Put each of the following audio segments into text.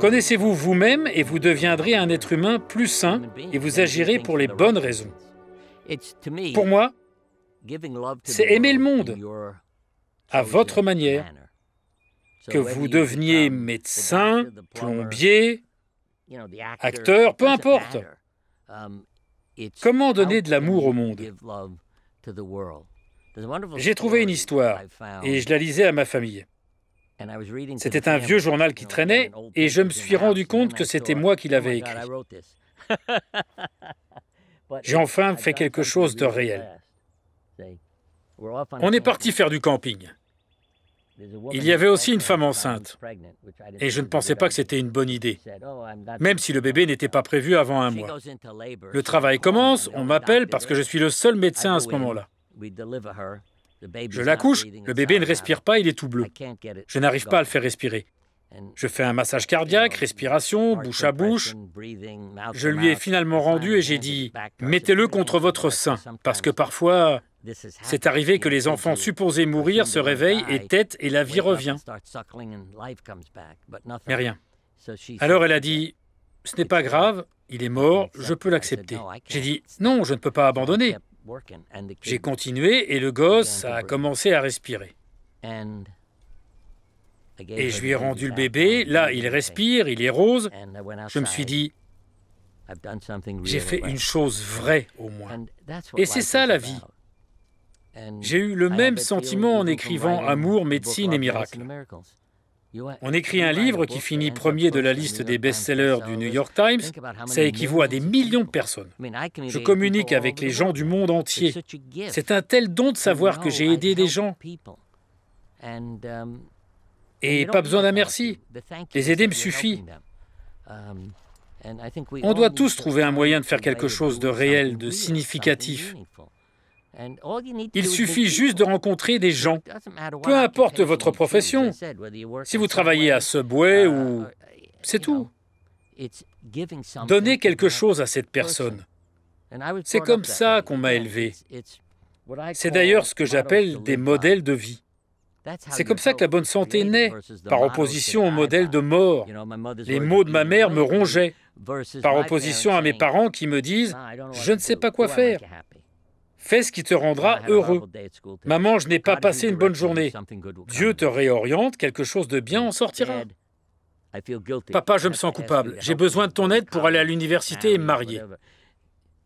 Euh, connaissez-vous vous-même et vous deviendrez un être humain plus sain et vous agirez pour les bonnes raisons. Pour moi, c'est aimer le monde à votre manière. Que vous deveniez médecin, plombier, acteur, peu importe. Um, Comment donner de l'amour au monde J'ai trouvé une histoire et je la lisais à ma famille. C'était un vieux journal qui traînait et je me suis rendu compte que c'était moi qui oh l'avais écrit. J'ai enfin fait quelque chose de réel. On est parti faire du camping. Il y avait aussi une femme enceinte, et je ne pensais pas que c'était une bonne idée, oh, même si le bébé n'était pas prévu avant un mois. Le travail commence, on m'appelle parce que je suis le seul médecin à ce moment-là. Je l'accouche, le bébé ne respire pas, il est tout bleu. Je n'arrive pas à le faire respirer. Je fais un massage cardiaque, respiration, bouche à bouche. Je lui ai finalement rendu et j'ai dit Mettez-le contre votre sein, parce que parfois, c'est arrivé que les enfants supposés mourir se réveillent et tête et la vie revient. Mais rien. Alors elle a dit Ce n'est pas grave, il est mort, je peux l'accepter. J'ai dit Non, je ne peux pas abandonner. J'ai continué et le gosse a commencé à respirer. Et je lui ai rendu le bébé, là il respire, il est rose. Je me suis dit, j'ai fait une chose vraie au moins. Et c'est ça la vie. J'ai eu le même sentiment en écrivant Amour, médecine et miracles. On écrit un livre qui finit premier de la liste des best-sellers du New York Times. Ça équivaut à des millions de personnes. Je communique avec les gens du monde entier. C'est un tel don de savoir que j'ai aidé des gens. Et pas besoin d'un merci. Les aider me suffit. On doit tous trouver un moyen de faire quelque chose de réel, de significatif. Il suffit juste de rencontrer des gens, peu importe votre profession, si vous travaillez à Subway uh, ou... Uh, c'est tout. Donnez quelque chose à cette personne. C'est comme ça qu'on m'a élevé. C'est d'ailleurs ce que j'appelle des modèles de vie. C'est comme ça que la bonne santé naît, par opposition au modèle de mort. Les mots de ma mère me rongeaient, par opposition à mes parents qui me disent ⁇ Je ne sais pas quoi faire ⁇ Fais ce qui te rendra heureux. Maman, je n'ai pas passé une bonne journée. Dieu te réoriente, quelque chose de bien en sortira. Papa, je me sens coupable. J'ai besoin de ton aide pour aller à l'université et me marier.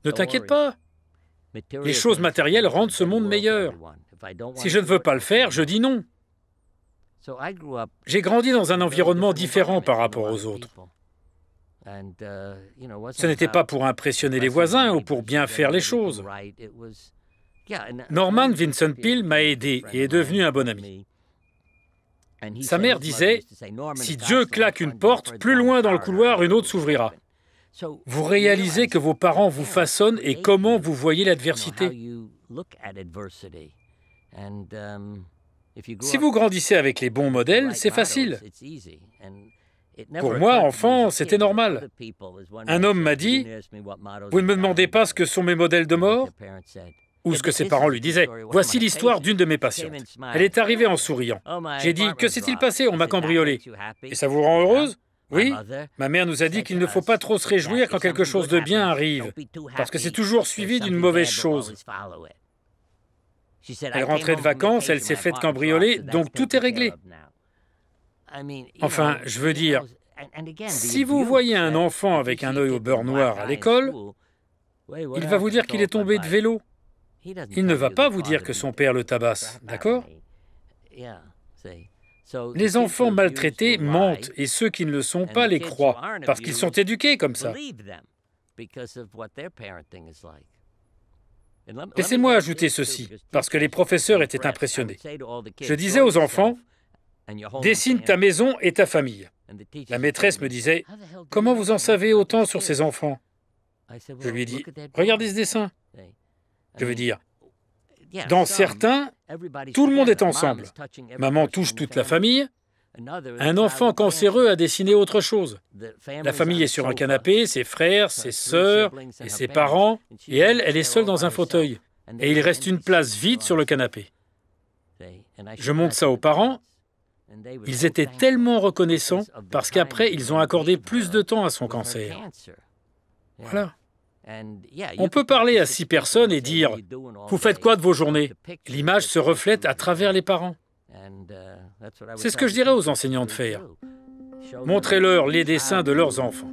Ne t'inquiète pas. Les choses matérielles rendent ce monde meilleur. Si je ne veux pas le faire, je dis non. J'ai grandi dans un environnement différent par rapport aux autres. Uh, Ce n'était pas pour impressionner les voisins ou pour bien faire les choses. Uh, Norman Vincent Peale m'a aidé et est devenu un bon ami. Sa mère disait, si Dieu claque une porte, plus loin dans le couloir, une autre s'ouvrira. Vous réalisez que vos parents vous façonnent et comment vous voyez l'adversité. Um, si vous grandissez avec les bons modèles, c'est facile. Pour moi, enfant, c'était normal. Un homme m'a dit, vous ne me demandez pas ce que sont mes modèles de mort ou ce que ses parents lui disaient. Voici l'histoire d'une de mes patientes. Elle est arrivée en souriant. Oh, J'ai dit, que s'est-il passé On m'a cambriolé. Et ça vous rend heureuse oui, ma mère nous a dit qu'il ne faut pas trop se réjouir quand quelque chose de bien arrive, parce que c'est toujours suivi d'une mauvaise chose. Elle rentrait de vacances, elle s'est faite cambrioler, donc tout est réglé. Enfin, je veux dire, si vous voyez un enfant avec un œil au beurre noir à l'école, il va vous dire qu'il est tombé de vélo. Il ne va pas vous dire que son père le tabasse, d'accord Les enfants maltraités mentent et ceux qui ne le sont pas les croient parce qu'ils sont éduqués comme ça. Laissez-moi ajouter ceci, parce que les professeurs étaient impressionnés. Je disais aux enfants, Dessine ta maison et ta famille. La maîtresse me disait, comment vous en savez autant sur ces enfants Je lui ai dit, regardez ce dessin. Je veux dire, dans certains, tout le monde est ensemble. Maman touche toute la famille. Un enfant cancéreux a dessiné autre chose. La famille est sur un canapé, ses frères, ses sœurs et ses parents, et elle, elle est seule dans un fauteuil. Et il reste une place vide sur le canapé. Je montre ça aux parents ils étaient tellement reconnaissants parce qu'après, ils ont accordé plus de temps à son cancer. Voilà. On peut parler à six personnes et dire ⁇ Vous faites quoi de vos journées ?⁇ L'image se reflète à travers les parents. C'est ce que je dirais aux enseignants de faire. Montrez-leur les dessins de leurs enfants.